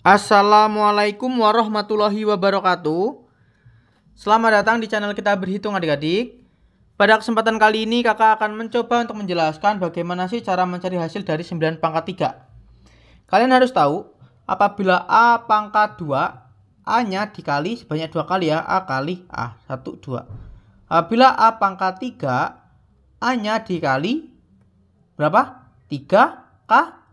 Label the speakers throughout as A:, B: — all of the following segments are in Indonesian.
A: Assalamualaikum warahmatullahi wabarakatuh Selamat datang di channel kita berhitung adik-adik Pada kesempatan kali ini kakak akan mencoba untuk menjelaskan bagaimana sih cara mencari hasil dari 9 pangkat 3 Kalian harus tahu apabila A pangkat 2 A nya dikali sebanyak dua kali ya A kali A 1 2 Apabila A pangkat 3 A nya dikali berapa? 3 K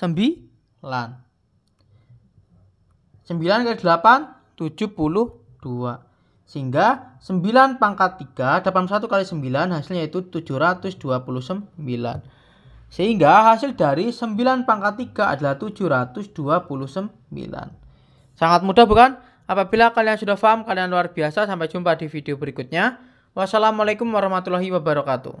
A: sembilan. Sembilan kali delapan tujuh puluh dua. Sehingga 9 pangkat 3 satu kali 9 hasilnya itu 729. Sehingga hasil dari 9 pangkat 3 adalah 729. Sangat mudah bukan? Apabila kalian sudah paham, kalian luar biasa. Sampai jumpa di video berikutnya. Wassalamualaikum warahmatullahi wabarakatuh.